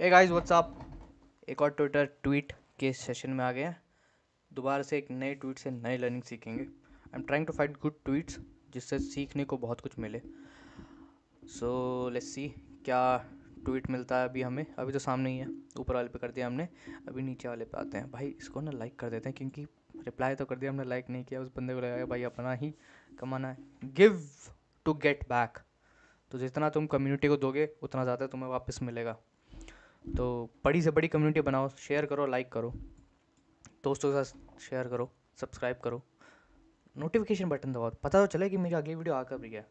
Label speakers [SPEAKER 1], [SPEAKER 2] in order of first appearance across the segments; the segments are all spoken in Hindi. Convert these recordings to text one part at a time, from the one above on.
[SPEAKER 1] एक गाइस व्हाट्सअप एक और ट्विटर ट्वीट के सेशन में आ गए हैं दोबारा से एक नए ट्वीट से नए लर्निंग सीखेंगे I am trying to fight good tweets जिससे सीखने को बहुत कुछ मिले सो लेट्स सी क्या ट्वीट मिलता है अभी हमें अभी तो सामने ही है ऊपर वाले पे कर दिया हमने अभी नीचे वाले पे आते हैं भाई इसको ना लाइक कर देते हैं क्योंकि रिप्लाई तो कर दिया हमने लाइक नहीं किया उस बंदे को लगाया भाई अपना ही कमाना है गिव टू गेट बैक तो जितना तुम कम्युनिटी को दोगे उतना ज़्यादा तुम्हें वापस मिलेगा तो बड़ी से बड़ी कम्युनिटी बनाओ शेयर करो लाइक करो दोस्तों के साथ शेयर करो सब्सक्राइब करो नोटिफिकेशन बटन दबाओ पता तो चले कि मेरी अगली वीडियो आकर भी गया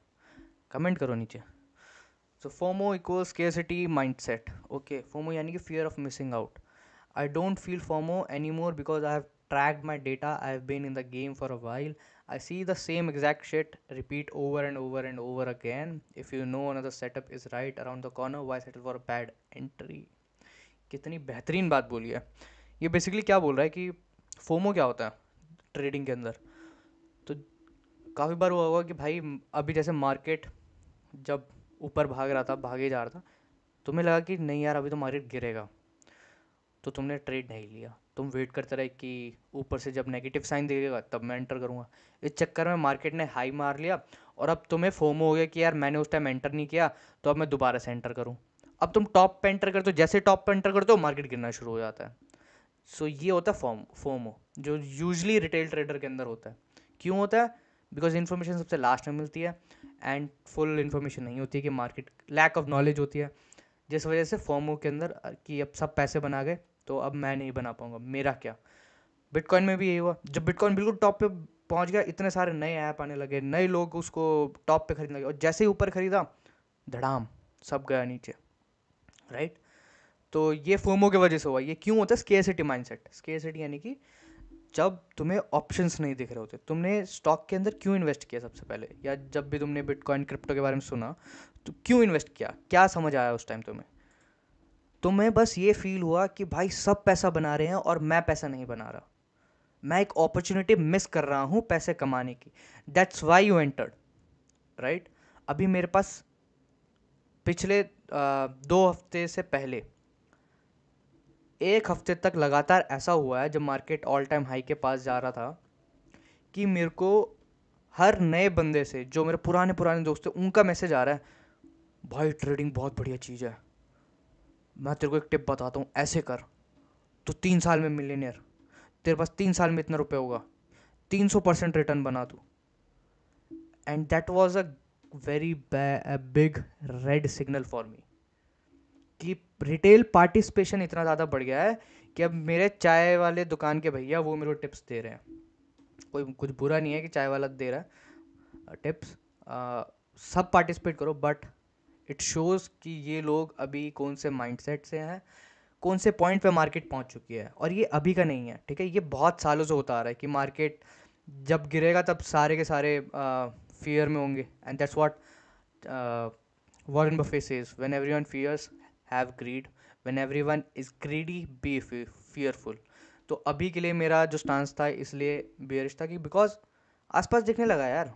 [SPEAKER 1] कमेंट करो नीचे so FOMO equals scarcity mindset okay FOMO यानी कि fear of missing out I don't feel FOMO any more because I have tracked my data I have been in the game for a while I see the same exact shit repeat over and over and over again if you know another setup is right around the corner why settle for a bad entry कितनी बेहतरीन बात बोली है ये बेसिकली क्या बोल रहा है कि फोमो क्या होता है ट्रेडिंग के अंदर तो काफ़ी बार हुआ होगा कि भाई अभी जैसे मार्केट जब ऊपर भाग रहा था भागे जा रहा था तुम्हें लगा कि नहीं यार अभी तो मार्केट गिरेगा तो तुमने ट्रेड नहीं लिया तुम वेट करते रहे कि ऊपर से जब नेगेटिव साइन दिखेगा तब मैं एंटर करूँगा इस चक्कर में मार्केट ने हाई मार लिया और अब तुम्हें फोमो हो गया कि यार मैंने उस टाइम एंटर नहीं किया तो अब मैं दोबारा से एंटर करूँ अब तुम टॉप पे एंटर करते हो जैसे टॉप पे एंटर करते हो मार्केट गिरना शुरू हो जाता है सो so, ये होता है फॉर्म फोमो जो यूजली रिटेल ट्रेडर के अंदर होता है क्यों होता है बिकॉज इन्फॉर्मेशन सबसे लास्ट में मिलती है एंड फुल इन्फॉर्मेशन नहीं होती है कि मार्केट लैक ऑफ नॉलेज होती है जिस वजह से फॉर्मो के अंदर कि अब सब पैसे बना गए तो अब मैं नहीं बना पाऊंगा मेरा क्या बिटकॉइन में भी यही हुआ जब बिटकॉइन बिल्कुल टॉप पे पहुंच गया इतने सारे नए ऐप आने लगे नए लोग उसको टॉप पे खरीदने लगे और जैसे ही ऊपर खरीदा धड़ाम सब गया नीचे राइट तो ये फोमो की वजह से हुआ ये क्यों होता है स्केसिटी माइंडसेट स्केसिटी यानी कि जब तुम्हें ऑप्शंस नहीं दिख रहे होते तुमने स्टॉक के अंदर क्यों इन्वेस्ट किया सबसे पहले या जब भी तुमने बिटकॉइन क्रिप्टो के बारे में सुना तो क्यों इन्वेस्ट किया क्या समझ आया उस टाइम तुम्हें तुम्हें बस ये फील हुआ कि भाई सब पैसा बना रहे हैं और मैं पैसा नहीं बना रहा मैं एक अपॉर्चुनिटी मिस कर रहा हूँ पैसे कमाने की that's why you entered right अभी मेरे पास पिछले दो हफ्ते से पहले एक हफ्ते तक लगातार ऐसा हुआ है जब मार्केट ऑल टाइम हाई के पास जा रहा था कि मेरे को हर नए बंदे से जो मेरे पुराने पुराने दोस्त हैं उनका मैसेज आ रहा है भाई ट्रेडिंग बहुत बढ़िया चीज़ है मैं तेरे को एक टिप बताता हूँ ऐसे कर तो तीन साल में मिलीनियर तेरे पास तीन साल में इतना रुपये होगा तीन सौ परसेंट रिटर्न बना तू and that was a very big big red signal for me कि रिटेल पार्टिसिपेशन इतना ज़्यादा बढ़ गया है कि अब मेरे चाय वाले दुकान के भैया वो मेरे को टिप्स दे रहे हैं कोई कुछ बुरा नहीं है कि चाय वाला दे रहा है टिप्स आ, सब पार्टिसिपेट करो बट इट शोज़ कि ये लोग अभी कौन से माइंडसेट से हैं कौन से पॉइंट पे मार्केट पहुंच चुकी है और ये अभी का नहीं है ठीक है ये बहुत सालों से होता आ रहा है कि मार्केट जब गिरेगा तब सारे के सारे आ, फियर में होंगे and that's what Warren Buffett says when every one fears have greed when every one is greedy be fearful तो अभी के लिए मेरा जो स्टांस था इसलिए बेरिश था कि बिकॉज आसपास देखने लगा यार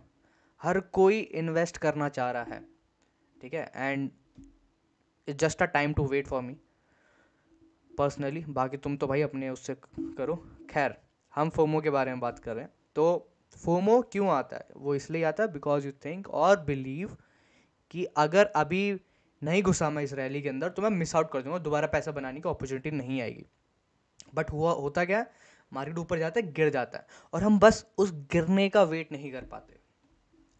[SPEAKER 1] हर कोई इन्वेस्ट करना चाह रहा है ठीक है and it's just a time to wait for me personally बाकी तुम तो भाई अपने उससे करो खैर हम फोमो के बारे में बात कर रहे हैं तो फोमो क्यों आता है वो इसलिए आता है बिकॉज यू थिंक और बिलीव कि अगर अभी नहीं घुसा मैं इस रैली के अंदर तो मैं मिस आउट कर दूंगा दोबारा पैसा बनाने की अपॉर्चुनिटी नहीं आएगी बट हुआ होता क्या मार्केट ऊपर जाता है गिर जाता है और हम बस उस गिरने का वेट नहीं कर पाते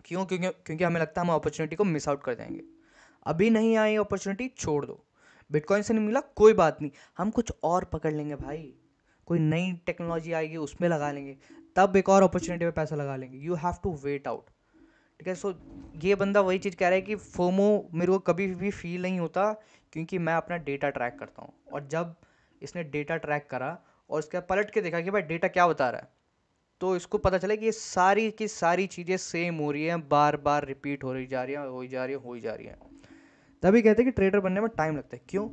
[SPEAKER 1] क्यों क्योंकि क्योंकि हमें लगता है हम अपॉर्चुनिटी को मिस आउट कर जाएंगे अभी नहीं आई अपॉर्चुनिटी छोड़ दो बिटकॉइन से नहीं मिला कोई बात नहीं हम कुछ और पकड़ लेंगे भाई कोई नई टेक्नोलॉजी आएगी उसमें लगा लेंगे तब एक और अपॉर्चुनिटी में पैसा लगा लेंगे you have to wait out ठीक है सो ये बंदा वही चीज़ कह रहा है कि फोमो मेरे को कभी भी फील नहीं होता क्योंकि मैं अपना डेटा ट्रैक करता हूँ और जब इसने डेटा ट्रैक करा और उसके पलट के देखा कि भाई डेटा क्या बता रहा है तो इसको पता चला कि ये सारी की सारी चीज़ें सेम हो रही हैं बार बार रिपीट हो रही जा रही हैं हो जा रही है हो जा रही हैं तभी कहते हैं कि ट्रेडर बनने में टाइम लगता है क्यों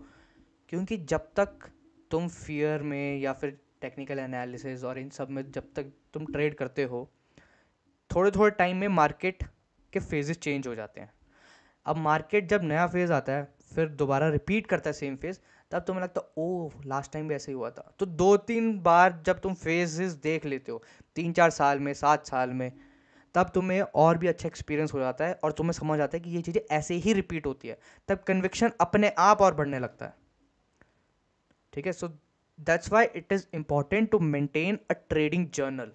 [SPEAKER 1] क्योंकि जब तक तुम फियर में या फिर टेक्निकल एनालिसिस और इन सब में जब तक तुम ट्रेड करते हो थोड़े थोड़े टाइम में मार्केट के फेजेस चेंज हो जाते हैं अब मार्केट जब नया फेज़ आता है फिर दोबारा रिपीट करता है सेम फेज़ तब तुम्हें लगता है ओ लास्ट टाइम भी ऐसे ही हुआ था तो दो तीन बार जब तुम फेजेस देख लेते हो तीन चार साल में सात साल में तब तुम्हें और भी अच्छा एक्सपीरियंस हो जाता है और तुम्हें समझ आता है कि ये चीज़ें ऐसे ही रिपीट होती है तब कन्विक्शन अपने आप और बढ़ने लगता है ठीक है so that's why it is important to maintain a trading journal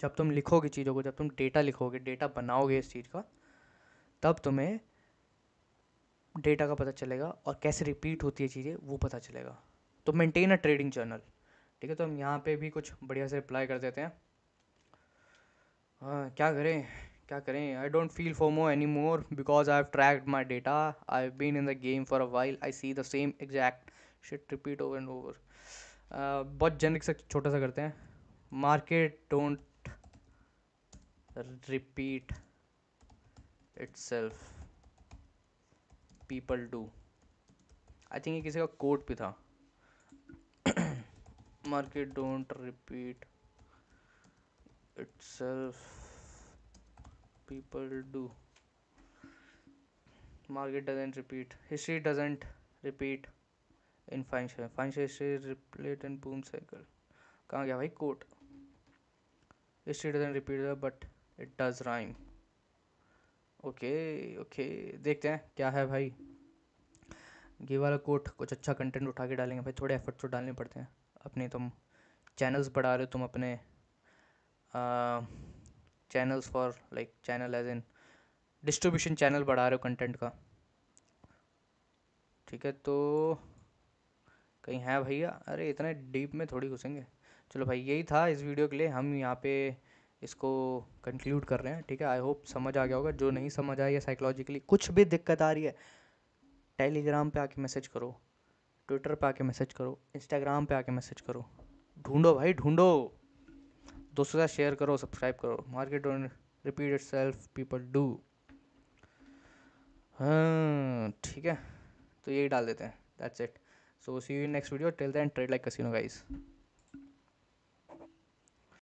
[SPEAKER 1] जब तुम लिखोगे चीज़ों को जब तुम डेटा लिखोगे डेटा बनाओगे इस चीज़ का तब तुम्हें डेटा का पता चलेगा और कैसे रिपीट होती है चीज़ें वो पता चलेगा तो मेंटेन अ ट्रेडिंग जर्नल ठीक है तो हम यहाँ पे भी कुछ बढ़िया से रिप्लाई कर देते हैं आ, हाँ, क्या करें क्या करें I don't feel FOMO any more because I have tracked my data I been in the game for a while I see the same exact shit repeat over and over बहुत जेनिक सा छोटा सा करते हैं market don't repeat self people do I think ये किसी का कोट भी था market don't repeat self people do market doesn't repeat history doesn't repeat in financial financial repellent and boom cycle कहाँ गया भाई quote state and repeat but it does rhyme okay okay देखते हैं क्या है भाई ये वाला कोट कुछ अच्छा कंटेंट उठा के डालेंगे भाई थोड़े एफर्ट तो डालने पड़ते हैं अपने तुम चैनल्स बढ़ा रहे हो तुम अपने channels for like channel edge in distribution channel बढ़ा रहे हो कंटेंट का ठीक है तो कहीं हैं भैया अरे इतने डीप में थोड़ी घुसेंगे चलो भाई यही था इस वीडियो के लिए हम यहाँ पे इसको कंक्लूड कर रहे हैं ठीक है आई होप समझ आ गया होगा जो नहीं समझ आई है साइकोलॉजिकली कुछ भी दिक्कत आ रही है टेलीग्राम पे आके मैसेज करो ट्विटर पे आके मैसेज करो इंस्टाग्राम पे आके मैसेज करो ढूंढो भाई ढूंढो दोस्तों का साथ शेयर करो सब्सक्राइब करो market repeat itself people do हाँ ठीक है तो यही डाल देते हैं that's it So see you in next video. Till then, trade like casino guys.